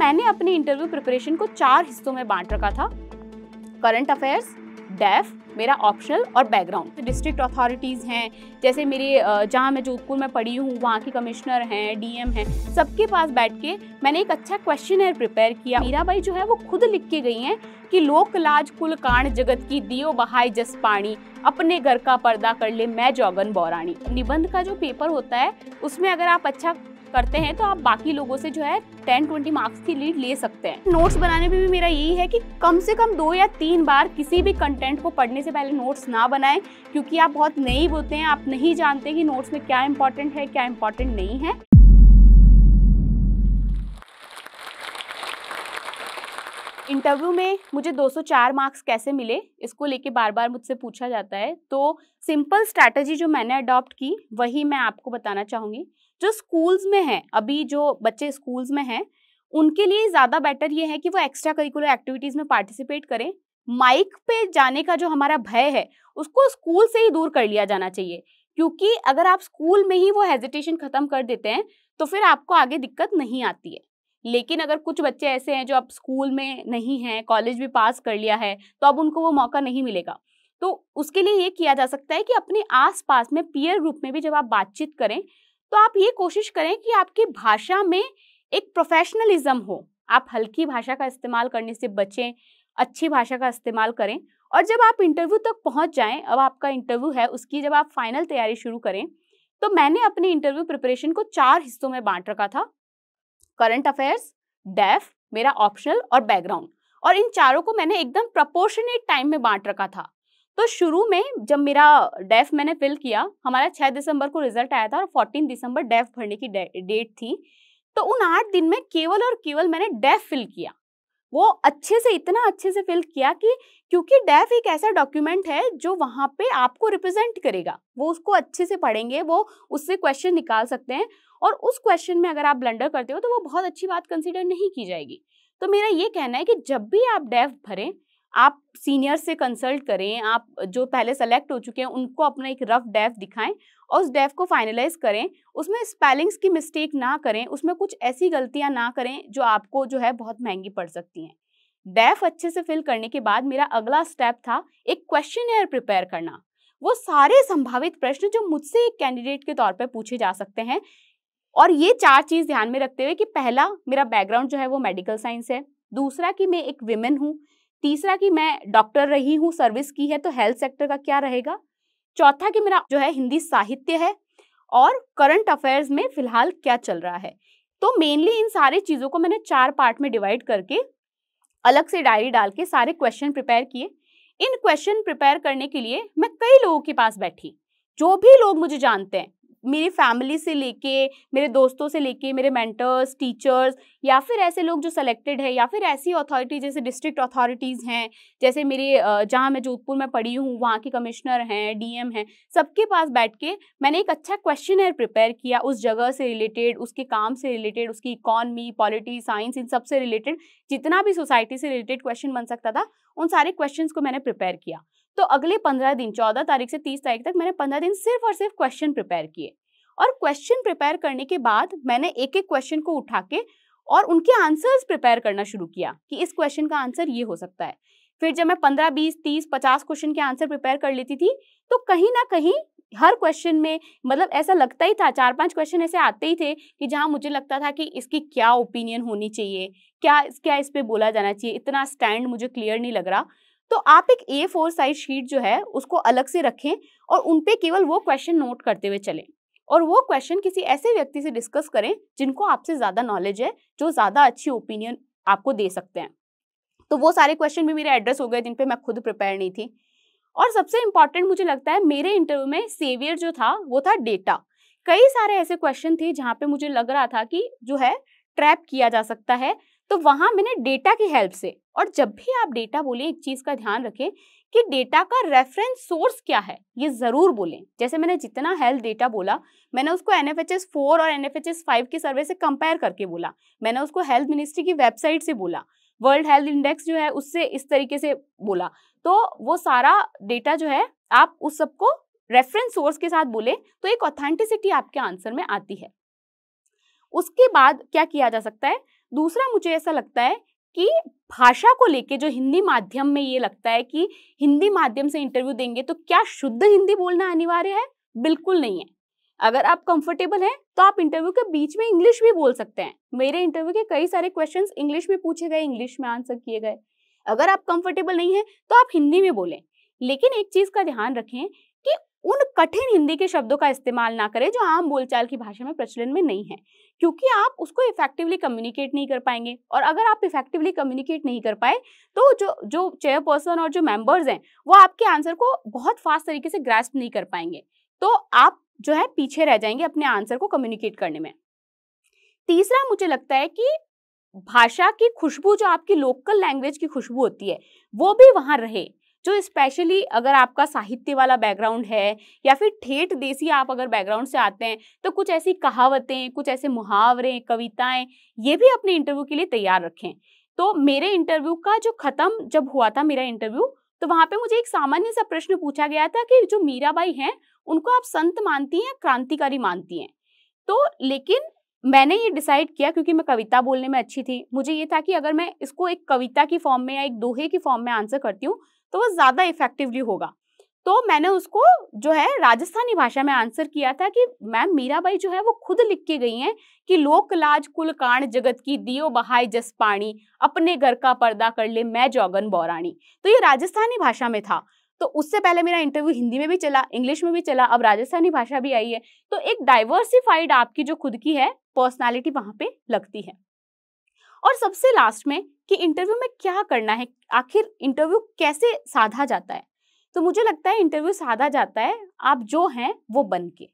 मैंने अपने interview preparation को चार हिस्सों में बांट रखा था करंट अफेयर्स डेफ मेरा ऑप्शनल और बैकग्राउंड डिस्ट्रिक्ट अथॉरिटीज़ हैं जैसे मेरी जहाँ मैं जोधपुर में पढ़ी हूँ वहाँ के कमिश्नर हैं डीएम हैं सबके पास बैठ के मैंने एक अच्छा क्वेश्चन प्रिपेयर किया मीरा भाई जो है वो खुद लिख के गई हैं कि लोक लाज कुल कांड जगत की दियो बहाय जस पानी अपने घर का पर्दा कर ले मैं जौगन बौराणी निबंध का जो पेपर होता है उसमें अगर आप अच्छा करते हैं तो आप बाकी लोगों से जो है टेन ट्वेंटी मार्क्स की लीड ले सकते हैं नोट्स बनाने में भी मेरा यही है कि कम से कम दो या तीन बार किसी भी कंटेंट को पढ़ने से पहले नोट्स ना बनाएं क्योंकि आप बहुत नई होते हैं आप नहीं जानते कि नोट्स में क्या इंपॉर्टेंट है क्या इंपॉर्टेंट नहीं है इंटरव्यू में मुझे 204 मार्क्स कैसे मिले इसको लेके बार बार मुझसे पूछा जाता है तो सिंपल स्ट्रैटेजी जो मैंने अडॉप्ट की वही मैं आपको बताना चाहूँगी जो स्कूल्स में हैं अभी जो बच्चे स्कूल्स में हैं उनके लिए ज़्यादा बेटर ये है कि वो एक्स्ट्रा करिकुलर एक्टिविटीज़ में पार्टिसिपेट करें माइक पे जाने का जो हमारा भय है उसको स्कूल से ही दूर कर लिया जाना चाहिए क्योंकि अगर आप स्कूल में ही वो हेजिटेशन ख़त्म कर देते हैं तो फिर आपको आगे दिक्कत नहीं आती है लेकिन अगर कुछ बच्चे ऐसे हैं जो अब स्कूल में नहीं हैं कॉलेज भी पास कर लिया है तो अब उनको वो मौका नहीं मिलेगा तो उसके लिए ये किया जा सकता है कि अपने आसपास में पीयर ग्रुप में भी जब आप बातचीत करें तो आप ये कोशिश करें कि आपकी भाषा में एक प्रोफेशनलिज्म हो आप हल्की भाषा का इस्तेमाल करने से बचें अच्छी भाषा का इस्तेमाल करें और जब आप इंटरव्यू तक पहुंच जाएं अब आपका इंटरव्यू है उसकी जब आप फाइनल तैयारी शुरू करें तो मैंने अपने इंटरव्यू प्रिपरेशन को चार हिस्सों में बांट रखा था करंट अफेयर्स डेफ मेरा ऑप्शनल और बैकग्राउंड और इन चारों को मैंने एकदम प्रपोर्शनेट टाइम में बांट रखा था तो शुरू में जब मेरा डेफ मैंने फिल किया हमारा 6 दिसंबर को रिजल्ट आया था और 14 दिसंबर डेफ भरने की डे, डेट थी तो उन आठ दिन में केवल और केवल मैंने डेफ फिल किया वो अच्छे से इतना अच्छे से फिल किया कि क्योंकि डेफ एक ऐसा डॉक्यूमेंट है जो वहाँ पे आपको रिप्रेजेंट करेगा वो उसको अच्छे से पढ़ेंगे वो उससे क्वेश्चन निकाल सकते हैं और उस क्वेश्चन में अगर आप ब्लंडर करते हो तो वो बहुत अच्छी बात कंसिडर नहीं की जाएगी तो मेरा ये कहना है कि जब भी आप डेफ भरें आप सीनियर से कंसल्ट करें आप जो पहले सेलेक्ट हो चुके हैं उनको अपना एक रफ डेफ दिखाएं और उस डेफ को फाइनलाइज करें उसमें स्पेलिंग्स की मिस्टेक ना करें उसमें कुछ ऐसी गलतियां ना करें जो आपको जो है बहुत महंगी पड़ सकती हैं डेफ अच्छे से फिल करने के बाद मेरा अगला स्टेप था एक क्वेश्चन प्रिपेयर करना वो सारे संभावित प्रश्न जो मुझसे एक कैंडिडेट के तौर पर पूछे जा सकते हैं और ये चार चीज़ ध्यान में रखते हुए कि पहला मेरा बैकग्राउंड जो है वो मेडिकल साइंस है दूसरा कि मैं एक विमेन हूँ तीसरा कि मैं डॉक्टर रही हूँ सर्विस की है तो हेल्थ सेक्टर का क्या रहेगा चौथा कि मेरा जो है हिंदी साहित्य है और करंट अफेयर्स में फिलहाल क्या चल रहा है तो मेनली इन सारे चीज़ों को मैंने चार पार्ट में डिवाइड करके अलग से डायरी डाल के सारे क्वेश्चन प्रिपेयर किए इन क्वेश्चन प्रिपेयर करने के लिए मैं कई लोगों के पास बैठी जो भी लोग मुझे जानते हैं मेरी फैमिली से लेके मेरे दोस्तों से लेके मेरे मेंटर्स टीचर्स या फिर ऐसे लोग जो सेलेक्टेड है या फिर ऐसी अथॉरिटी जैसे डिस्ट्रिक्ट अथॉरिटीज़ हैं जैसे मेरे जहाँ मैं जोधपुर में पढ़ी हूँ वहाँ के कमिश्नर हैं डीएम हैं सबके पास बैठ के मैंने एक अच्छा क्वेश्चन प्रिपेयर किया उस जगह से रिलेटेड उसके काम से रिलेटेड उसकी इकॉनमी पॉलिटी साइंस इन सब से रिलेटेड जितना भी सोसाइटी से रिलेटेड क्वेश्चन बन सकता था उन सारे क्वेश्चन को मैंने प्रिपेयर किया तो अगले पंद्रह दिन चौदह तारीख से तीस तारीख तक मैंने पंद्रह दिन सिर्फ और सिर्फ क्वेश्चन प्रिपेयर किए और क्वेश्चन प्रिपेयर करने के बाद मैंने एक एक क्वेश्चन को उठा के और उनके आंसर्स प्रिपेयर करना शुरू किया कि इस क्वेश्चन का आंसर ये हो सकता है फिर जब मैं पंद्रह बीस तीस पचास क्वेश्चन के आंसर प्रिपेयर कर लेती थी तो कहीं ना कहीं हर क्वेश्चन में मतलब ऐसा लगता ही था चार पांच क्वेश्चन ऐसे आते ही थे कि जहां मुझे लगता था कि इसकी क्या ओपिनियन होनी चाहिए क्या क्या इस पर बोला जाना चाहिए इतना स्टैंड मुझे क्लियर नहीं लग रहा तो आप एक ए फोर साइज शीट जो है उसको अलग से रखें और उन पे केवल वो क्वेश्चन नोट करते हुए चलें और वो क्वेश्चन किसी ऐसे व्यक्ति से डिस्कस करें जिनको आपसे ज़्यादा नॉलेज है जो ज़्यादा अच्छी ओपिनियन आपको दे सकते हैं तो वो सारे क्वेश्चन भी मेरे एड्रेस हो गए जिन मैं खुद प्रिपेयर नहीं थी और सबसे इम्पॉर्टेंट मुझे लगता है मेरे इंटरव्यू में सेवियर जो था वो था डेटा कई सारे ऐसे क्वेश्चन थे जहाँ पे मुझे लग रहा था कि जो है ट्रैप किया जा सकता है तो वहाँ मैंने डेटा की हेल्प से और जब भी आप डेटा बोले एक चीज़ का ध्यान रखें कि डेटा का रेफरेंस सोर्स क्या है ये ज़रूर बोलें जैसे मैंने जितना हेल्थ डेटा बोला मैंने उसको एन एफ फोर और एन एफ फाइव की सर्वे से कंपेयर करके बोला मैंने उसको हेल्थ मिनिस्ट्री की वेबसाइट से बोला वर्ल्ड हेल्थ इंडेक्स जो है उससे इस तरीके से बोला तो वो सारा डेटा जो है आप उस सबको रेफरेंस सोर्स के साथ बोले तो एक ऑथेंटिसिटी आपके आंसर में आती है उसके बाद क्या किया जा सकता है दूसरा मुझे ऐसा लगता है कि भाषा को लेके जो हिंदी माध्यम में ये लगता है कि हिंदी माध्यम से इंटरव्यू देंगे तो क्या शुद्ध हिंदी बोलना अनिवार्य है बिल्कुल नहीं है अगर आप कंफर्टेबल हैं तो आप इंटरव्यू के बीच में इंग्लिश भी बोल सकते हैं मेरे इंटरव्यू के कई सारे क्वेश्चन इंग्लिश में पूछे गए इंग्लिश में आंसर किए गए अगर आप कंफर्टेबल नहीं है तो आप हिंदी में बोलें लेकिन एक चीज़ का ध्यान रखें उन कठिन हिंदी के शब्दों का इस्तेमाल ना करें जो आम बोलचाल की भाषा में प्रचलन में नहीं है क्योंकि आप उसको इफेक्टिवली कम्युनिकेट नहीं कर पाएंगे और अगर आप इफेक्टिवली कम्युनिकेट नहीं कर पाए तो जो जो चेयरपर्सन और जो मेंबर्स हैं वो आपके आंसर को बहुत फास्ट तरीके से ग्रेस्प नहीं कर पाएंगे तो आप जो है पीछे रह जाएंगे अपने आंसर को कम्युनिकेट करने में तीसरा मुझे लगता है कि भाषा की खुशबू जो आपकी लोकल लैंग्वेज की खुशबू होती है वो भी वहां रहे जो स्पेशली अगर आपका साहित्य वाला बैकग्राउंड है या फिर ठेठ देसी आप अगर बैकग्राउंड से आते हैं तो कुछ ऐसी कहावतें कुछ ऐसे मुहावरे कविताएं ये भी अपने इंटरव्यू के लिए तैयार रखें तो मेरे इंटरव्यू का जो खत्म जब हुआ था मेरा इंटरव्यू तो वहां पे मुझे एक सामान्य सा प्रश्न पूछा गया था कि जो मीराबाई हैं उनको आप संत मानती हैं क्रांतिकारी मानती हैं तो लेकिन मैंने ये डिसाइड किया क्योंकि मैं कविता बोलने में अच्छी थी मुझे ये था कि अगर मैं इसको एक कविता की फॉर्म में या एक दोहे की फॉर्म में आंसर करती हूँ तो वो ज़्यादा इफेक्टिवली होगा तो मैंने उसको जो है राजस्थानी भाषा में आंसर किया था कि मैम मीराबाई जो है वो खुद लिख के गई हैं कि लोक लाज कुल कांड जगत की दियो बहाय जस पानी अपने घर का पर्दा कर ले मैं जौगन बौराणी तो ये राजस्थानी भाषा में था तो उससे पहले मेरा इंटरव्यू हिंदी में भी चला इंग्लिश में भी चला अब राजस्थानी भाषा भी आई है तो एक डाइवर्सिफाइड आपकी जो खुद की है पर्सनैलिटी वहाँ पर लगती है और सबसे लास्ट में कि इंटरव्यू में क्या करना है आखिर इंटरव्यू कैसे साधा जाता है तो मुझे लगता है इंटरव्यू साधा जाता है आप जो हैं वो बन के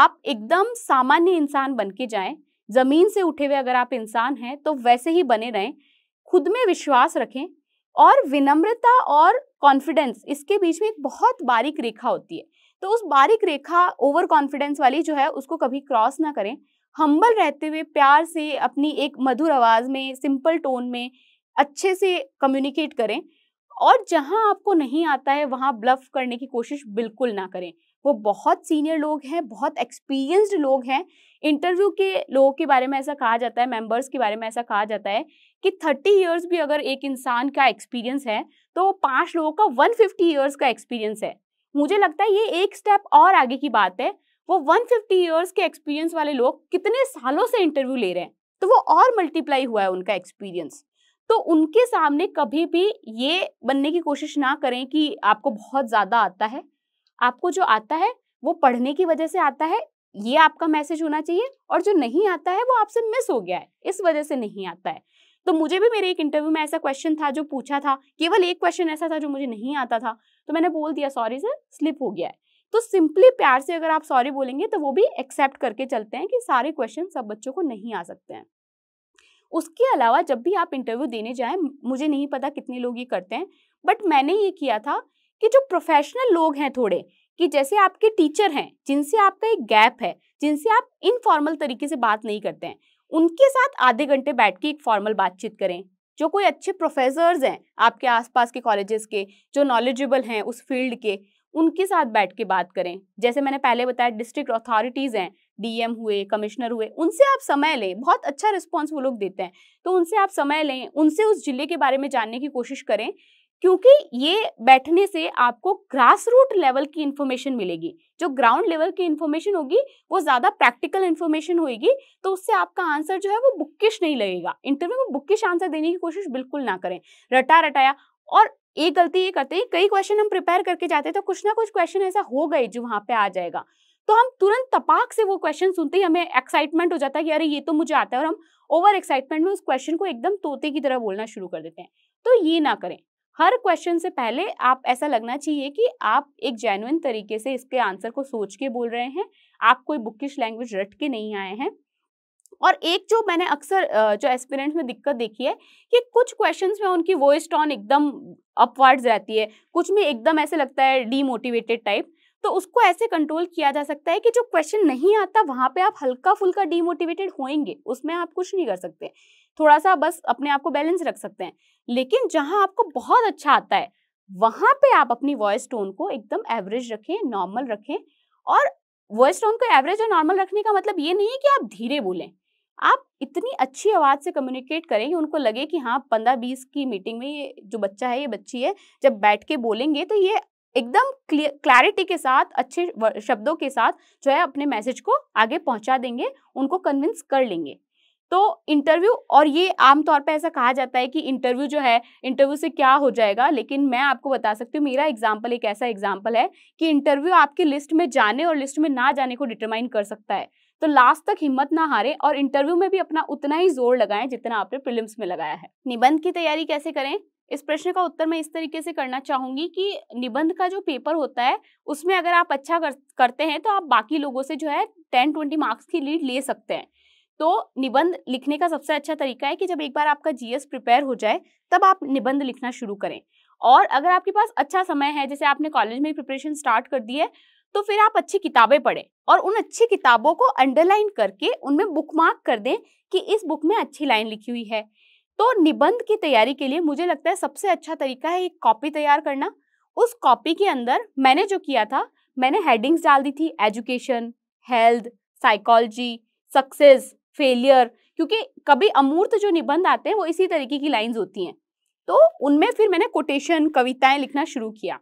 आप एकदम सामान्य इंसान बन के जाएं ज़मीन से उठे हुए अगर आप इंसान हैं तो वैसे ही बने रहें खुद में विश्वास रखें और विनम्रता और कॉन्फिडेंस इसके बीच में एक बहुत बारीक रेखा होती है तो उस बारीक रेखा ओवर कॉन्फिडेंस वाली जो है उसको कभी क्रॉस ना करें हम्बल रहते हुए प्यार से अपनी एक मधुर आवाज़ में सिंपल टोन में अच्छे से कम्युनिकेट करें और जहां आपको नहीं आता है वहां ब्लफ करने की कोशिश बिल्कुल ना करें वो बहुत सीनियर लोग हैं बहुत एक्सपीरियंस्ड लोग हैं इंटरव्यू के लोगों के बारे में ऐसा कहा जाता है मेंबर्स के बारे में ऐसा कहा जाता है कि थर्टी ईयर्स भी अगर एक इंसान का एक्सपीरियंस है तो पाँच लोगों का वन फिफ्टी ईयर्स का एक्सपीरियंस है मुझे लगता है ये एक स्टेप और आगे की बात है वो 150 फिफ्टी ईयर्स के एक्सपीरियंस वाले लोग कितने सालों से इंटरव्यू ले रहे हैं तो वो और मल्टीप्लाई हुआ है उनका एक्सपीरियंस तो उनके सामने कभी भी ये बनने की कोशिश ना करें कि आपको बहुत ज़्यादा आता है आपको जो आता है वो पढ़ने की वजह से आता है ये आपका मैसेज होना चाहिए और जो नहीं आता है वो आपसे मिस हो गया है इस वजह से नहीं आता है तो मुझे भी मेरे एक इंटरव्यू में ऐसा क्वेश्चन था जो पूछा था केवल एक क्वेश्चन ऐसा था जो मुझे नहीं आता था तो मैंने बोल दिया सॉरी सर स्लिप हो गया है तो सिंपली प्यार से अगर आप सॉरी बोलेंगे तो वो भी एक्सेप्ट करके चलते हैं कि सारे क्वेश्चन सब बच्चों को नहीं आ सकते हैं उसके अलावा जब भी आप इंटरव्यू देने जाएं मुझे नहीं पता कितने लोग ये करते हैं बट मैंने ये किया था कि जो प्रोफेशनल लोग हैं थोड़े कि जैसे आपके टीचर हैं जिनसे आपका एक गैप है जिनसे आप इनफॉर्मल तरीके से बात नहीं करते हैं उनके साथ आधे घंटे बैठ के एक फॉर्मल बातचीत करें जो कोई अच्छे प्रोफेसर्स हैं आपके आसपास के कॉलेजेस के जो नॉलेजेबल हैं उस फील्ड के उनके साथ बैठ के बात करें जैसे मैंने पहले बताया डिस्ट्रिक्ट अथॉरिटीज़ हैं डीएम हुए कमिश्नर हुए उनसे आप समय लें बहुत अच्छा रिस्पॉन्स वो लोग देते हैं तो उनसे आप समय लें उनसे उस जिले के बारे में जानने की कोशिश करें क्योंकि ये बैठने से आपको ग्रास रूट लेवल की इंफॉर्मेशन मिलेगी जो ग्राउंड लेवल की इंफॉर्मेशन होगी वो ज़्यादा प्रैक्टिकल इन्फॉर्मेशन होगी तो उससे आपका आंसर जो है वो बुकिश नहीं लगेगा इंटरव्यू में बुकिश आंसर देने की कोशिश बिल्कुल ना करें रटा रटाया और एक गलती ये करते हैं कई क्वेश्चन हम प्रिपेयर करके जाते हैं तो कुछ ना कुछ क्वेश्चन ऐसा हो गए जो वहाँ पे आ जाएगा तो हम तुरंत तपाक से वो क्वेश्चन सुनते ही हमें एक्साइटमेंट हो जाता है कि अरे ये तो मुझे आता है और हम ओवर एक्साइटमेंट में उस क्वेश्चन को एकदम तोते की तरह बोलना शुरू कर देते हैं तो ये ना करें हर क्वेश्चन से पहले आप ऐसा लगना चाहिए कि आप एक जेनुइन तरीके से इसके आंसर को सोच के बोल रहे हैं आप कोई बुकिश लैंग्वेज रट के नहीं आए हैं और एक जो मैंने अक्सर जो एस्पिरेंट्स में दिक्कत देखी है कि कुछ क्वेश्चंस में उनकी वॉइस टॉन एकदम अपवर्ड्स रहती है कुछ में एकदम ऐसे लगता है डीमोटिवेटेड टाइप तो उसको ऐसे कंट्रोल किया जा सकता है कि जो क्वेश्चन नहीं आता वहाँ पे आप हल्का फुल्का डीमोटिवेटेड होएंगे उसमें आप कुछ नहीं कर सकते थोड़ा सा बस अपने आप को बैलेंस रख सकते हैं लेकिन जहाँ आपको बहुत अच्छा आता है वहाँ पे आप अपनी वॉइस टोन को एकदम एवरेज रखें नॉर्मल रखें और वॉइस टोन को एवरेज और नॉर्मल रखने का मतलब ये नहीं है कि आप धीरे बोलें आप इतनी अच्छी आवाज़ से कम्युनिकेट करें कि उनको लगे कि हाँ पंद्रह बीस की मीटिंग में ये जो बच्चा है ये बच्ची है जब बैठ के बोलेंगे तो ये एकदम क्लैरिटी के साथ अच्छे शब्दों के साथ जो है अपने मैसेज को आगे पहुंचा देंगे उनको कन्विंस कर लेंगे तो इंटरव्यू और ये आमतौर पर ऐसा कहा जाता है कि इंटरव्यू जो है इंटरव्यू से क्या हो जाएगा लेकिन मैं आपको बता सकती हूँ मेरा एग्जाम्पल एक ऐसा एग्जाम्पल है कि इंटरव्यू आपकी लिस्ट में जाने और लिस्ट में ना जाने को डिटरमाइन कर सकता है तो लास्ट तक हिम्मत ना हारे और इंटरव्यू में भी अपना उतना ही जोर लगाएं जितना आपने प्रिलिम्स में लगाया है निबंध की तैयारी कैसे करें इस प्रश्न का उत्तर मैं इस तरीके से करना चाहूंगी कि निबंध का जो पेपर होता है उसमें अगर आप अच्छा कर, करते हैं तो आप बाकी लोगों से जो है टेन ट्वेंटी मार्क्स की लीड ले सकते हैं तो निबंध लिखने का सबसे अच्छा तरीका है कि जब एक बार आपका जीएस प्रिपेयर हो जाए तब आप निबंध लिखना शुरू करें और अगर आपके पास अच्छा समय है जैसे आपने कॉलेज में प्रिपरेशन स्टार्ट कर दी है तो फिर आप अच्छी किताबें पढ़ें और उन अच्छी किताबों को अंडरलाइन करके उनमें बुक मार्क कर दें कि इस बुक में अच्छी लाइन लिखी हुई है तो निबंध की तैयारी के लिए मुझे लगता है सबसे अच्छा तरीका है एक कॉपी तैयार करना उस कॉपी के अंदर मैंने जो किया था मैंने हेडिंग्स डाल दी थी education health psychology success failure क्योंकि कभी अमूर्त जो निबंध आते हैं वो इसी तरीके की लाइन्स होती हैं तो उनमें फिर मैंने कोटेशन कविताएं लिखना शुरू किया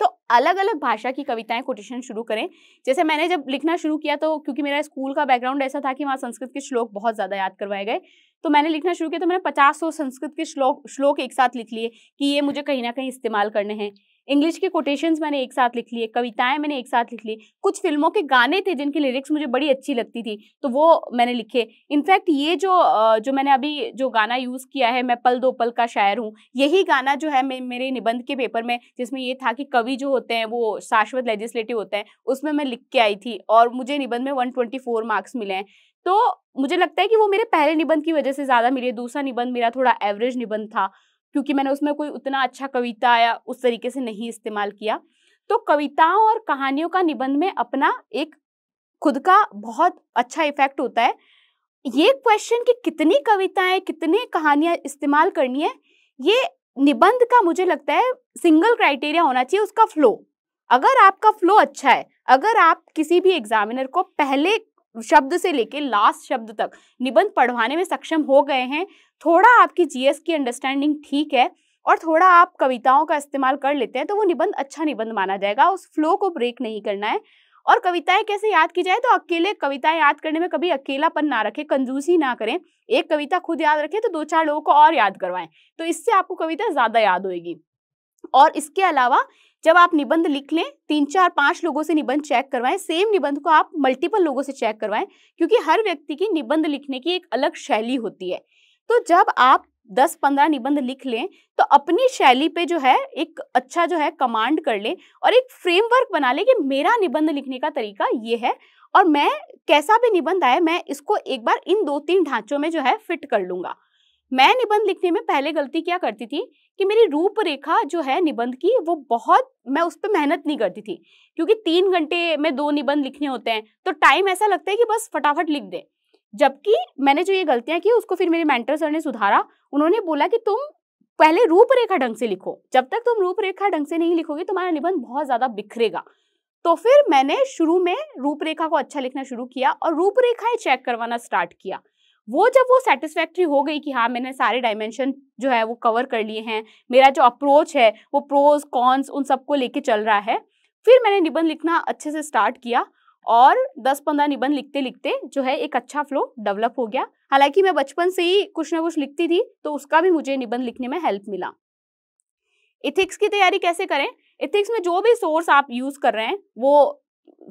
तो अलग अलग भाषा की कविताएं कोटेशन शुरू करें जैसे मैंने जब लिखना शुरू किया तो क्योंकि मेरा स्कूल का बैकग्राउंड ऐसा था कि वहाँ संस्कृत के श्लोक बहुत ज़्यादा याद करवाए गए तो मैंने लिखना शुरू किया तो मैंने पचास सौ संस्कृत के श्लोक श्लोक एक साथ लिख लिए कि ये मुझे कहीं ना कहीं इस्तेमाल करने हैं इंग्लिश के कोटेशंस मैंने एक साथ लिख लिए कविताएं मैंने एक साथ लिख ली कुछ फिल्मों के गाने थे जिनकी लिरिक्स मुझे बड़ी अच्छी लगती थी तो वो मैंने लिखे इनफैक्ट ये जो जो मैंने अभी जो गाना यूज़ किया है मैं पल दो पल का शायर हूँ यही गाना जो है मे, मेरे निबंध के पेपर में जिसमें ये था कि कवि जो होते हैं वो शाश्वत लेजिस्लेटिव होते हैं उसमें मैं लिख के आई थी और मुझे निबंध में वन मार्क्स मिले हैं तो मुझे लगता है कि वो मेरे पहले निबंध की वजह से ज़्यादा मिले दूसरा निबंध मेरा थोड़ा एवरेज निबंध था क्योंकि मैंने उसमें कोई उतना अच्छा कविता या उस तरीके से नहीं इस्तेमाल किया तो कविताओं और कहानियों का निबंध में अपना एक खुद का बहुत अच्छा इफेक्ट होता है ये क्वेश्चन कि कितनी कविताएं कितनी कहानियां इस्तेमाल करनी है ये निबंध का मुझे लगता है सिंगल क्राइटेरिया होना चाहिए उसका फ्लो अगर आपका फ्लो अच्छा है अगर आप किसी भी एग्जामिनर को पहले शब्द से लेके लास्ट शब्द तक निबंध पढ़वाने में सक्षम हो गए हैं थोड़ा आपकी जीएस की अंडरस्टैंडिंग ठीक है और थोड़ा आप कविताओं का इस्तेमाल कर लेते हैं तो वो निबंध अच्छा निबंध माना जाएगा उस फ्लो को ब्रेक नहीं करना है और कविताएं कैसे याद की जाए तो अकेले कविताएं याद करने में कभी अकेलापन ना रखें कंजूसी ना करें एक कविता खुद याद रखें तो दो चार लोगों को और याद करवाएं तो इससे आपको कविता ज़्यादा याद होगी और इसके अलावा जब आप निबंध लिख लें तीन चार पांच लोगों से निबंध चेक करवाएं सेम निबंध को आप मल्टीपल लोगों से चेक करवाएं क्योंकि हर व्यक्ति की निबंध लिखने की एक अलग शैली होती है तो जब आप दस पंद्रह निबंध लिख लें तो अपनी शैली पे जो है एक अच्छा जो है कमांड कर लें और एक फ्रेमवर्क बना लें कि मेरा निबंध लिखने का तरीका ये है और मैं कैसा भी निबंध आए मैं इसको एक बार इन दो तीन ढांचों में जो है फिट कर लूंगा मैं निबंध लिखने में पहले गलती क्या करती थी कि मेरी रूपरेखा जो है निबंध की वो बहुत मैं उस पर मेहनत नहीं करती थी क्योंकि तीन घंटे में दो निबंध लिखने होते हैं तो टाइम ऐसा लगता है कि बस फटाफट लिख दे जबकि मैंने जो ये गलतियां की उसको फिर मेरे मेंटर सर ने सुधारा उन्होंने बोला कि तुम पहले रूपरेखा ढंग से लिखो जब तक तुम रूपरेखा ढंग से नहीं लिखोगे तुम्हारा निबंध बहुत ज्यादा बिखरेगा तो फिर मैंने शुरू में रूपरेखा को अच्छा लिखना शुरू किया और रूपरेखाएं चेक करवाना स्टार्ट किया वो जब वो सेटिस्फैक्ट्री हो गई कि हाँ मैंने सारे डायमेंशन जो है वो कवर कर लिए हैं मेरा जो अप्रोच है वो प्रोज कॉन्स उन सबको लेके चल रहा है फिर मैंने निबंध लिखना अच्छे से स्टार्ट किया और 10-15 निबंध लिखते लिखते जो है एक अच्छा फ्लो डेवलप हो गया हालांकि मैं बचपन से ही कुछ ना कुछ लिखती थी तो उसका भी मुझे निबंध लिखने में हेल्प मिला इथिक्स की तैयारी कैसे करें इथिक्स में जो भी सोर्स आप यूज़ कर रहे हैं वो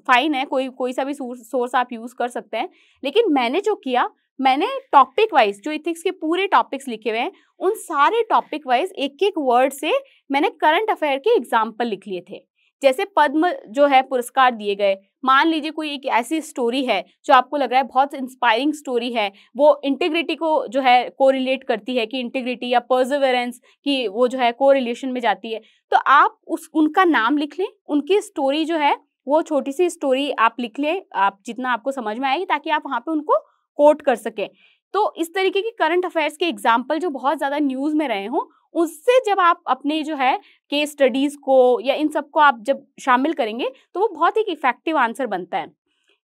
फाइन है कोई कोई सा भी सोर्स आप यूज़ कर सकते हैं लेकिन मैंने जो किया मैंने टॉपिक वाइज जो इथिक्स के पूरे टॉपिक्स लिखे हुए हैं उन सारे टॉपिक वाइज एक एक वर्ड से मैंने करंट अफेयर के एग्जाम्पल लिख लिए थे जैसे पद्म जो है पुरस्कार दिए गए मान लीजिए कोई एक ऐसी स्टोरी है जो आपको लग रहा है बहुत इंस्पायरिंग स्टोरी है वो इंटीग्रिटी को जो है कोरिलेट करती है कि इंटीग्रिटी या पर्जवरेंस की वो जो है कोरिलेशन में जाती है तो आप उस उनका नाम लिख लें उनकी स्टोरी जो है वो छोटी सी स्टोरी आप लिख लें आप जितना आपको समझ में आएगी ताकि आप वहाँ पर उनको कोट कर सके तो इस तरीके की करंट अफेयर्स के एग्जाम्पल जो बहुत ज़्यादा न्यूज़ में रहे हों उससे जब आप अपने जो है केस स्टडीज़ को या इन सबको आप जब शामिल करेंगे तो वो बहुत एक इफेक्टिव आंसर बनता है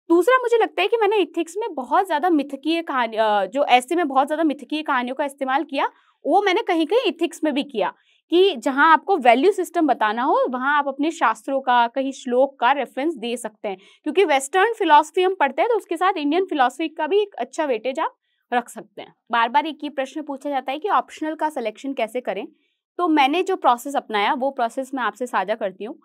दूसरा मुझे लगता है कि मैंने इथिक्स में बहुत ज़्यादा मिथकीय कहानी जो ऐसे में बहुत ज़्यादा मिथकीय कहानियों का इस्तेमाल किया वो मैंने कहीं कहीं इथिक्स में भी किया कि जहाँ आपको वैल्यू सिस्टम बताना हो वहाँ आप अपने शास्त्रों का कहीं श्लोक का रेफरेंस दे सकते हैं क्योंकि वेस्टर्न फिलोसफी हम पढ़ते हैं तो उसके साथ इंडियन फिलोसफी का भी एक अच्छा वेटेज आप रख सकते हैं बार बार एक ही प्रश्न पूछा जाता है कि ऑप्शनल का सिलेक्शन कैसे करें तो मैंने जो प्रोसेस अपनाया वो प्रोसेस मैं आपसे साझा करती हूँ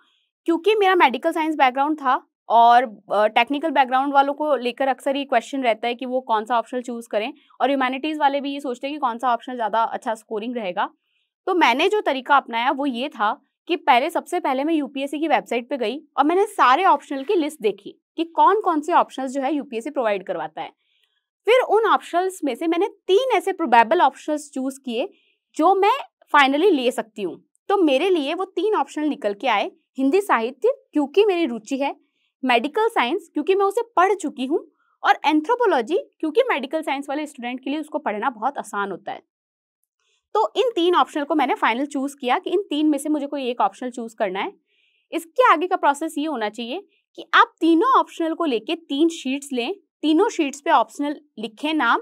क्योंकि मेरा मेडिकल साइंस बैकग्राउंड था और टेक्निकल बैकग्राउंड वालों को लेकर अक्सर ये क्वेश्चन रहता है कि वो कौन सा ऑप्शनल चूज़ करें और ह्यूमैनिटीज़ वाले भी ये सोचते हैं कि कौन सा ऑप्शनल ज़्यादा अच्छा स्कोरिंग रहेगा तो मैंने जो तरीका अपनाया वो ये था कि पहले सबसे पहले मैं यूपीएससी की वेबसाइट पे गई और मैंने सारे ऑप्शनल की लिस्ट देखी कि कौन कौन से ऑप्शन जो है यूपीएससी प्रोवाइड करवाता है फिर उन ऑप्शन में से मैंने तीन ऐसे प्रोबेबल ऑप्शन चूज किए जो मैं फाइनली ले सकती हूँ तो मेरे लिए वो तीन ऑप्शन निकल के आए हिंदी साहित्य क्योंकि मेरी रुचि है मेडिकल साइंस क्योंकि मैं उसे पढ़ चुकी हूँ और एंथ्रोपोलॉजी क्योंकि मेडिकल साइंस वाले स्टूडेंट के लिए उसको पढ़ना बहुत आसान होता है तो इन तीन ऑप्शनल को मैंने फाइनल चूज़ किया कि इन तीन में से मुझे कोई एक ऑप्शनल चूज़ करना है इसके आगे का प्रोसेस ये होना चाहिए कि आप तीनों ऑप्शनल को लेके तीन शीट्स लें तीनों शीट्स पे ऑप्शनल लिखें नाम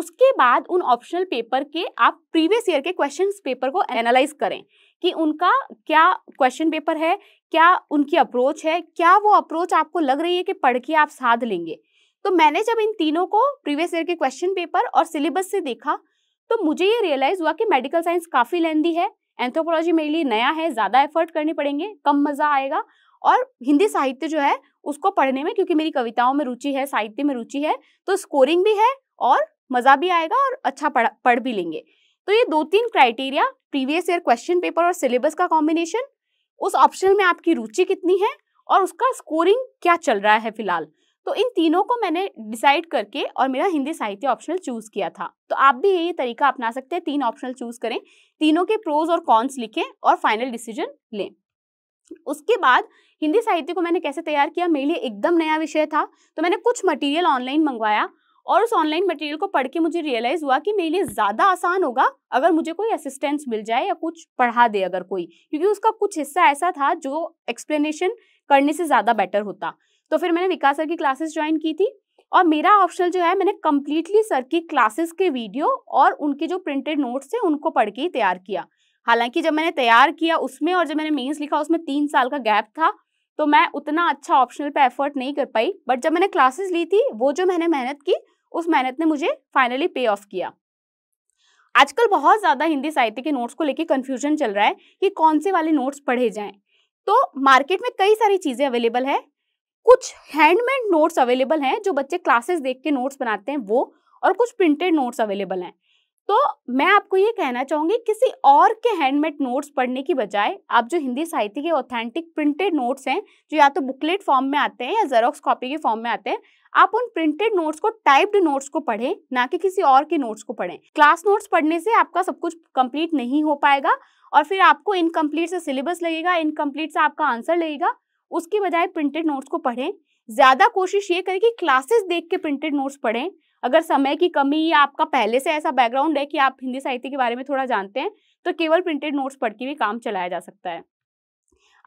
उसके बाद उन ऑप्शनल पेपर के आप प्रीवियस ईयर के क्वेश्चन पेपर को एनालाइज करें कि उनका क्या क्वेश्चन पेपर है क्या उनकी अप्रोच है क्या वो अप्रोच आपको लग रही है कि पढ़ के आप साध लेंगे तो मैंने जब इन तीनों को प्रीवियस ईयर के क्वेश्चन पेपर और सिलेबस से देखा तो मुझे ये रियलाइज़ हुआ कि मेडिकल साइंस काफ़ी लेंदी है एंथ्रोपोलॉजी मेरे लिए नया है ज़्यादा एफर्ट करने पड़ेंगे कम मज़ा आएगा और हिंदी साहित्य जो है उसको पढ़ने में क्योंकि मेरी कविताओं में रुचि है साहित्य में रुचि है तो स्कोरिंग भी है और मज़ा भी आएगा और अच्छा पढ़ पढ़ भी लेंगे तो ये दो तीन criteria previous year question paper और सिलेबस का कॉम्बिनेशन उस ऑप्शन में आपकी रुचि कितनी है और उसका स्कोरिंग क्या चल रहा है फिलहाल तो इन तीनों को मैंने डिसाइड करके और मेरा हिंदी साहित्य ऑप्शनल चूज किया था तो आप भी यही तरीका अपना सकते हैं तीन ऑप्शनल चूज करें तीनों के प्रोज और कॉन्स लिखें और फाइनल डिसीजन लें उसके बाद हिंदी साहित्य को मैंने कैसे तैयार किया मेरे लिए एकदम नया विषय था तो मैंने कुछ मटेरियल ऑनलाइन मंगवाया और उस ऑनलाइन मटेरियल को पढ़ के मुझे रियलाइज़ हुआ कि मेरे लिए ज़्यादा आसान होगा अगर मुझे कोई असिस्टेंस मिल जाए या कुछ पढ़ा दे अगर कोई क्योंकि उसका कुछ हिस्सा ऐसा था जो एक्सप्लेनेशन करने से ज़्यादा बेटर होता तो फिर मैंने विकास सर की क्लासेस ज्वाइन की थी और मेरा ऑप्शनल जो है मैंने कम्प्लीटली सर की क्लासेस के वीडियो और उनके जो प्रिंटेड नोट्स थे उनको पढ़ के ही तैयार किया हालांकि जब मैंने तैयार किया उसमें और जब मैंने मेन्स लिखा उसमें तीन साल का गैप था तो मैं उतना अच्छा ऑप्शनल पे एफर्ट नहीं कर पाई बट जब मैंने क्लासेस ली थी वो जो मैंने मेहनत की उस मेहनत ने मुझे फाइनली पे ऑफ किया आजकल बहुत ज़्यादा हिंदी साहित्य के नोट्स को लेकर कन्फ्यूजन चल रहा है कि कौन से वाले नोट्स पढ़े जाएं तो मार्केट में कई सारी चीज़ें अवेलेबल है कुछ हैंडमेड नोट्स अवेलेबल हैं जो बच्चे क्लासेस देख के नोट्स बनाते हैं वो और कुछ प्रिंटेड नोट्स अवेलेबल हैं तो मैं आपको ये कहना चाहूँगी किसी और के हैंडमेड नोट्स पढ़ने की बजाय आप जो हिंदी साहित्य के ऑथेंटिक प्रिंटेड नोट्स हैं जो या तो बुकलेट फॉर्म में आते हैं या जेरोक्स कॉपी के फॉर्म में आते हैं आप उन प्रिंटेड नोट्स को टाइप्ड नोट्स को पढ़ें ना कि किसी और के नोट्स को पढ़ें क्लास नोट्स पढ़ने से आपका सब कुछ कंप्लीट नहीं हो पाएगा और फिर आपको इनकम्प्लीट से सिलेबस लगेगा इनकम्प्लीट से आपका आंसर लगेगा उसके बजाय प्रिंटेड नोट्स को पढ़ें ज़्यादा कोशिश ये करें कि क्लासेस देख के प्रिंटेड नोट्स पढ़ें अगर समय की कमी या आपका पहले से ऐसा बैकग्राउंड है कि आप हिंदी साहित्य के बारे में थोड़ा जानते हैं तो केवल प्रिंटेड नोट्स पढ़ के भी काम चलाया जा सकता है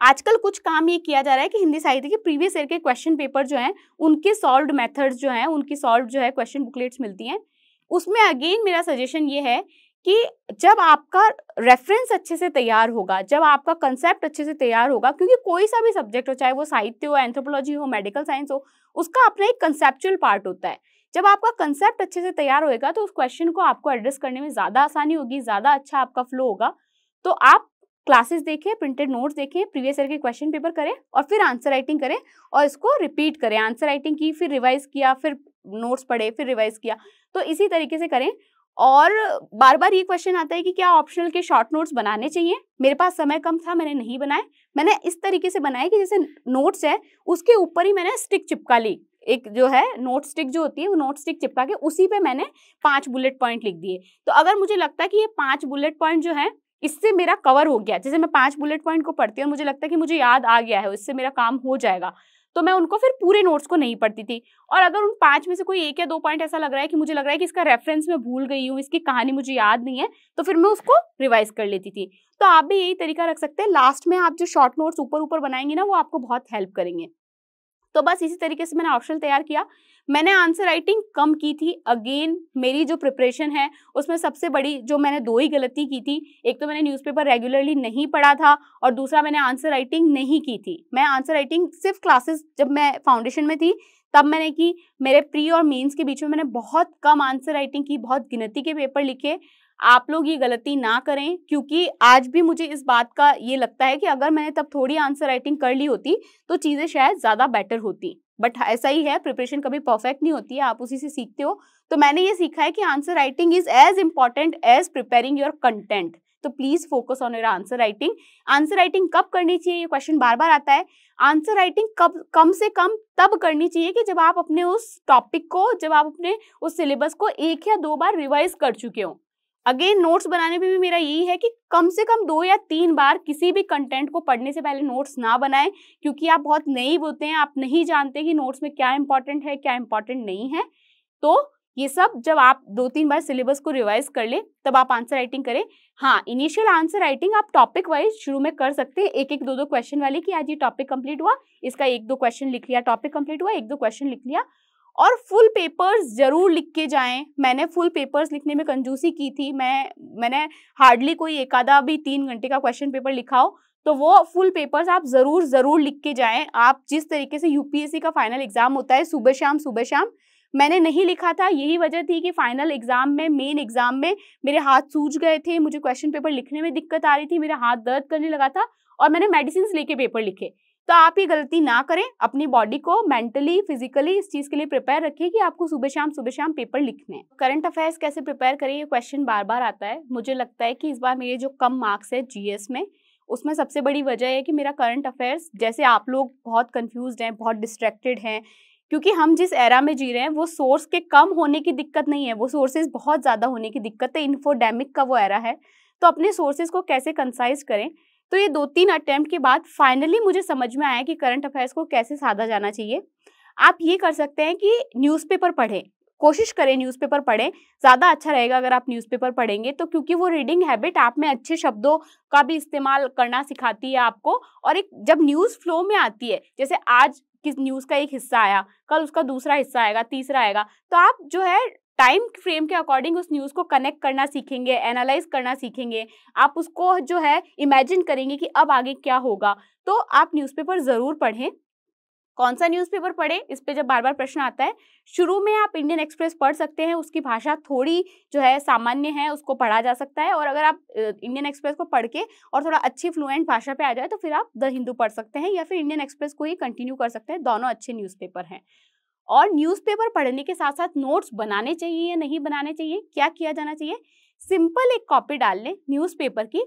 आजकल कुछ काम ये किया जा रहा है कि हिंदी साहित्य के प्रीवियस ईयर के क्वेश्चन पेपर जो हैं उनके सॉल्व मेथड्स जो हैं उनकी सॉल्व जो है क्वेश्चन बुकलेट्स मिलती हैं उसमें अगेन मेरा सजेशन ये है कि जब आपका रेफरेंस अच्छे से तैयार होगा जब आपका कंसेप्ट अच्छे से तैयार होगा क्योंकि कोई सा भी सब्जेक्ट हो चाहे वो साहित्य हो एंथ्रोपोलॉजी हो मेडिकल साइंस हो उसका अपना एक कंसेप्चुअल पार्ट होता है जब आपका कंसेप्ट अच्छे से तैयार होएगा तो उस क्वेश्चन को आपको एड्रेस करने में ज़्यादा आसानी होगी ज़्यादा अच्छा आपका फ्लो होगा तो आप क्लासेस देखें प्रिंटेड नोट्स देखें प्रीवियस ईयर के क्वेश्चन पेपर करें और फिर आंसर राइटिंग करें और इसको रिपीट करें आंसर राइटिंग की फिर रिवाइज किया फिर नोट्स पढ़े फिर रिवाइज किया तो इसी तरीके से करें और बार बार ये क्वेश्चन आता है कि क्या ऑप्शनल के शॉर्ट नोट्स बनाने चाहिए मेरे पास समय कम था मैंने नहीं बनाए मैंने इस तरीके से बनाए कि जैसे नोट्स है उसके ऊपर ही मैंने स्टिक चिपका ली एक जो है नोट स्टिक जो होती है वो नोट स्टिक चिपका के उसी पे मैंने पांच बुलेट पॉइंट लिख दिए तो अगर मुझे लगता है कि ये पांच बुलेट पॉइंट जो है इससे मेरा कवर हो गया जैसे मैं पांच बुलेट पॉइंट को पढ़ती हूँ और मुझे लगता है कि मुझे याद आ गया है इससे मेरा काम हो जाएगा तो मैं उनको फिर पूरे नोट्स को नहीं पढ़ती थी और अगर उन पांच में से कोई एक या दो पॉइंट ऐसा लग रहा है कि मुझे लग रहा है कि इसका रेफरेंस मैं भूल गई हूँ इसकी कहानी मुझे याद नहीं है तो फिर मैं उसको रिवाइज कर लेती थी तो आप भी यही तरीका रख सकते हैं लास्ट में आप जो शॉर्ट नोट्स ऊपर ऊपर बनाएंगे ना वो आपको बहुत हेल्प करेंगे तो बस इसी तरीके से मैंने ऑप्शन तैयार किया मैंने आंसर राइटिंग कम की थी अगेन मेरी जो प्रिपरेशन है उसमें सबसे बड़ी जो मैंने दो ही गलती की थी एक तो मैंने न्यूज़पेपर रेगुलरली नहीं पढ़ा था और दूसरा मैंने आंसर राइटिंग नहीं की थी मैं आंसर राइटिंग सिर्फ क्लासेस जब मैं फाउंडेशन में थी तब मैंने की मेरे प्री और मेन्स के बीच में मैंने बहुत कम आंसर राइटिंग की बहुत गिनती के पेपर लिखे आप लोग ये गलती ना करें क्योंकि आज भी मुझे इस बात का ये लगता है कि अगर मैंने तब थोड़ी आंसर राइटिंग कर ली होती तो चीज़ें शायद ज़्यादा बेटर होती बट हाँ, ऐसा ही है प्रिपरेशन कभी परफेक्ट नहीं होती है आप उसी से सीखते हो तो मैंने ये सीखा है कि answer writing is as important as preparing your content तो please focus on your answer writing answer writing कब करनी चाहिए ये क्वेश्चन बार बार आता है आंसर राइटिंग कब कम से कम तब करनी चाहिए कि जब आप अपने उस टॉपिक को जब आप अपने उस सिलेबस को एक या दो बार रिवाइज कर चुके हो अगेन नोट्स बनाने में भी मेरा यही है कि कम से कम दो या तीन बार किसी भी कंटेंट को पढ़ने से पहले नोट्स ना बनाएं क्योंकि आप बहुत नई होते हैं आप नहीं जानते कि नोट्स में क्या इंपॉर्टेंट है क्या इंपॉर्टेंट नहीं है तो ये सब जब आप दो तीन बार सिलेबस को रिवाइज कर ले तब आप आंसर राइटिंग करें हाँ इनिशियल आंसर राइटिंग आप टॉपिक वाइज शुरू में कर सकते हैं एक एक दो दो क्वेश्चन वाले कि आज ये टॉपिक कंप्लीट हुआ इसका एक दो क्वेश्चन लिख लिया टॉपिक कंप्लीट हुआ एक दो क्वेश्चन लिख लिया और फुल पेपर्स जरूर लिख के जाएं मैंने फुल पेपर्स लिखने में कंजूसी की थी मैं मैंने हार्डली कोई एक आधा भी तीन घंटे का क्वेश्चन पेपर लिखा हो तो वो फुल पेपर्स आप ज़रूर ज़रूर लिख के जाएं आप जिस तरीके से यूपीएससी का फाइनल एग्ज़ाम होता है सुबह शाम सुबह शाम मैंने नहीं लिखा था यही वजह थी कि फाइनल एग्ज़ाम में मेन एग्ज़ाम में मेरे हाथ सूझ गए थे मुझे क्वेश्चन पेपर लिखने में दिक्कत आ रही थी मेरा हाथ दर्द करने लगा था और मैंने मेडिसिन लेके पेपर लिखे तो आप ये गलती ना करें अपनी बॉडी को मेंटली फिजिकली इस चीज के लिए प्रिपेयर रखिए कि आपको सुबह शाम सुबह शाम पेपर लिखने हैं करंट अफेयर्स कैसे प्रिपेयर करें ये क्वेश्चन बार बार आता है मुझे लगता है कि इस बार मेरे जो कम मार्क्स है जीएस में उसमें सबसे बड़ी वजह है कि मेरा करंट अफेयर्स जैसे आप लोग बहुत कन्फ्यूज हैं बहुत डिस्ट्रैक्टेड हैं क्योंकि हम जिस एरा में जी रहे हैं वो सोर्स के कम होने की दिक्कत नहीं है वो सोर्सेज बहुत ज़्यादा होने की दिक्कत है इन्फोडेमिक का वो एरा है तो अपने सोर्सेज को कैसे कंसाइज करें तो ये दो तीन अटेम्प्ट के बाद फाइनली मुझे समझ में आया कि करंट अफेयर्स को कैसे साधा जाना चाहिए आप ये कर सकते हैं कि न्यूज़पेपर पढ़ें कोशिश करें न्यूज़पेपर पढ़ें ज़्यादा अच्छा रहेगा अगर आप न्यूज़पेपर पढ़ेंगे तो क्योंकि वो रीडिंग हैबिट आप में अच्छे शब्दों का भी इस्तेमाल करना सिखाती है आपको और एक जब न्यूज़ फ्लो में आती है जैसे आज किस न्यूज़ का एक हिस्सा आया कल उसका दूसरा हिस्सा आएगा तीसरा आएगा तो आप जो है टाइम फ्रेम के अकॉर्डिंग उस न्यूज़ को कनेक्ट करना सीखेंगे एनालाइज करना सीखेंगे आप उसको जो है इमेजिन करेंगे कि अब आगे क्या होगा तो आप न्यूज़पेपर ज़रूर पढ़ें कौन सा न्यूज़पेपर पढ़ें इस पर जब बार बार प्रश्न आता है शुरू में आप इंडियन एक्सप्रेस पढ़ सकते हैं उसकी भाषा थोड़ी जो है सामान्य है उसको पढ़ा जा सकता है और अगर आप इंडियन एक्सप्रेस को पढ़ के और थोड़ा अच्छी फ्लुएंट भाषा पे आ जाए तो फिर आप द हिंदू पढ़ सकते हैं या फिर इंडियन एक्सप्रेस को ही कंटिन्यू कर सकते हैं दोनों अच्छे न्यूज़पेपर हैं और न्यूज़पेपर पढ़ने के साथ साथ नोट्स बनाने चाहिए या नहीं बनाने चाहिए क्या किया जाना चाहिए सिंपल एक कॉपी डाल लें न्यूज़पेपर की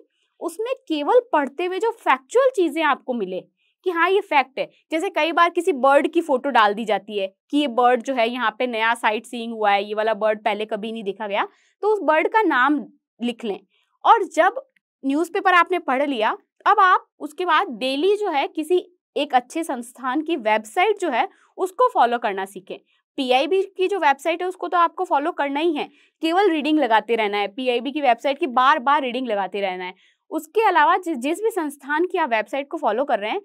उसमें केवल पढ़ते हुए जो फैक्चुअल चीज़ें आपको मिले कि हाँ ये फैक्ट है जैसे कई बार किसी बर्ड की फोटो डाल दी जाती है कि ये बर्ड जो है यहाँ पे नया साइट सीइंग हुआ है ये वाला बर्ड पहले कभी नहीं देखा गया तो उस बर्ड का नाम लिख लें और जब न्यूज़पेपर आपने पढ़ लिया अब आप उसके बाद डेली जो है किसी एक अच्छे संस्थान की वेबसाइट जो है उसको फॉलो करना सीखें पीआईबी की जो वेबसाइट है उसको तो आपको फॉलो करना ही है केवल रीडिंग लगाते रहना है पीआईबी की वेबसाइट की बार बार रीडिंग लगाते रहना है उसके अलावा जिस जिस भी संस्थान की आप वेबसाइट को फॉलो कर रहे हैं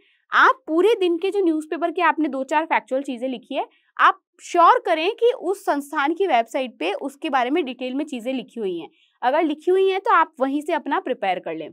आप पूरे दिन के जो न्यूज़पेपर के आपने दो चार फैक्चुअल चीज़ें लिखी है आप श्योर करें कि उस संस्थान की वेबसाइट पे उसके बारे में डिटेल में चीज़ें लिखी हुई हैं अगर लिखी हुई हैं तो आप वहीं से अपना प्रिपेयर कर लें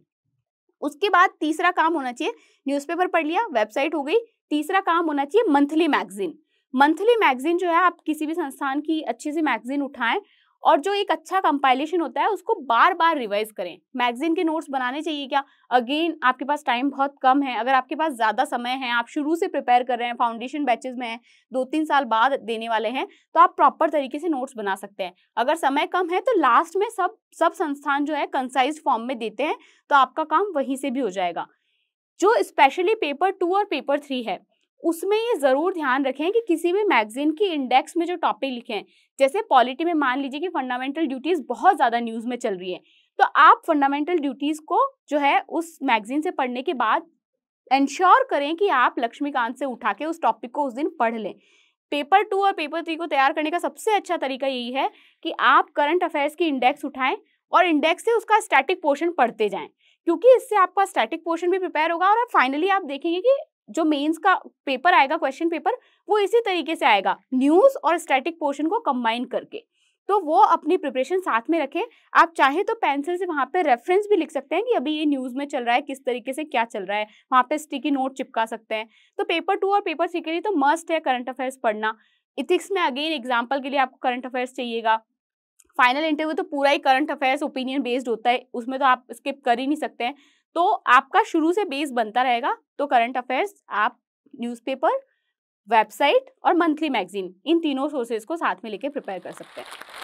उसके बाद तीसरा काम होना चाहिए न्यूज़पेपर पढ़ लिया वेबसाइट हो गई तीसरा काम होना चाहिए मंथली मैगजीन मंथली मैगजीन जो है आप किसी भी संस्थान की अच्छी सी मैगजीन उठाएं और जो एक अच्छा कंपाइलेशन होता है उसको बार बार रिवाइज करें मैगजीन के नोट्स बनाने चाहिए क्या अगेन आपके पास टाइम बहुत कम है अगर आपके पास ज़्यादा समय है आप शुरू से प्रिपेयर कर रहे हैं फाउंडेशन बैचेज में हैं दो तीन साल बाद देने वाले हैं तो आप प्रॉपर तरीके से नोट्स बना सकते हैं अगर समय कम है तो लास्ट में सब सब संस्थान जो है कंसाइज फॉर्म में देते हैं तो आपका काम वहीं से भी हो जाएगा जो स्पेशली पेपर टू और पेपर थ्री है उसमें ये ज़रूर ध्यान रखें कि किसी भी मैगजीन की इंडेक्स में जो टॉपिक लिखे हैं जैसे पॉलिटी में मान लीजिए कि फंडामेंटल ड्यूटीज़ बहुत ज़्यादा न्यूज़ में चल रही है तो आप फंडामेंटल ड्यूटीज़ को जो है उस मैगजीन से पढ़ने के बाद इंश्योर करें कि आप लक्ष्मीकांत से उठा के उस टॉपिक को उस दिन पढ़ लें पेपर टू और पेपर थ्री को तैयार करने का सबसे अच्छा तरीका यही है कि आप करंट अफेयर्स की इंडेक्स उठाएं और इंडेक्स से उसका स्टैटिक पोर्शन पढ़ते जाएं क्योंकि इससे आपका स्टैटिक पोर्शन भी प्रिपेयर होगा और आप फाइनली आप देखेंगे कि जो मेंस का पेपर आएगा क्वेश्चन पेपर वो इसी तरीके से आएगा न्यूज और स्टैटिक पोर्शन को कंबाइन करके तो वो अपनी प्रिपरेशन साथ में रखें आप चाहे तो पेंसिल से वहाँ पे रेफरेंस भी लिख सकते हैं कि अभी ये न्यूज़ में चल रहा है किस तरीके से क्या चल रहा है वहाँ पे स्टिकी नोट चिपका सकते हैं तो पेपर टू और पेपर थ्री के लिए तो मस्ट है करंट अफेयर्स पढ़ना इथिक्स में अगेन एग्जाम्पल के लिए आपको करंट अफेयर्स चाहिएगा फाइनल इंटरव्यू तो पूरा ही करंट अफेयर्स ओपिनियन बेस्ड होता है उसमें तो आप स्किप कर ही नहीं सकते हैं तो आपका शुरू से बेस बनता रहेगा तो करंट अफेयर्स आप न्यूज़पेपर वेबसाइट और मंथली मैगजीन इन तीनों सोर्सेज को साथ में लेके प्रिपेयर कर सकते हैं